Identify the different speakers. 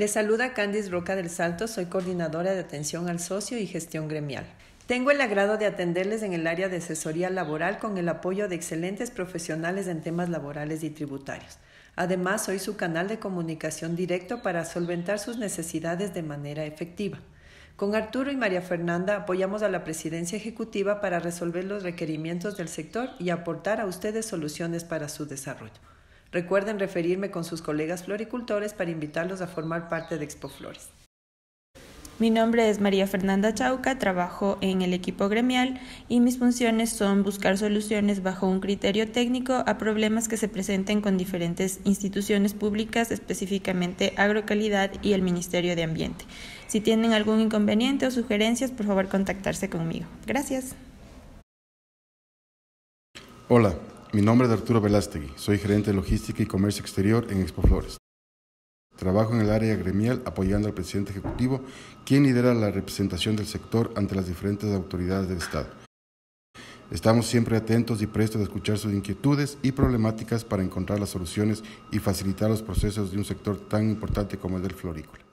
Speaker 1: Les saluda Candice Roca del Salto, soy coordinadora de atención al socio y gestión gremial. Tengo el agrado de atenderles en el área de asesoría laboral con el apoyo de excelentes profesionales en temas laborales y tributarios. Además, soy su canal de comunicación directo para solventar sus necesidades de manera efectiva. Con Arturo y María Fernanda apoyamos a la presidencia ejecutiva para resolver los requerimientos del sector y aportar a ustedes soluciones para su desarrollo. Recuerden referirme con sus colegas floricultores para invitarlos a formar parte de Expo Flores.
Speaker 2: Mi nombre es María Fernanda Chauca, trabajo en el equipo gremial y mis funciones son buscar soluciones bajo un criterio técnico a problemas que se presenten con diferentes instituciones públicas, específicamente Agrocalidad y el Ministerio de Ambiente. Si tienen algún inconveniente o sugerencias, por favor contactarse conmigo. Gracias.
Speaker 3: Hola, mi nombre es Arturo Velástegui, soy gerente de logística y comercio exterior en Expo Flores. Trabajo en el área gremial apoyando al presidente ejecutivo, quien lidera la representación del sector ante las diferentes autoridades del Estado. Estamos siempre atentos y prestos a escuchar sus inquietudes y problemáticas para encontrar las soluciones y facilitar los procesos de un sector tan importante como el del florícola.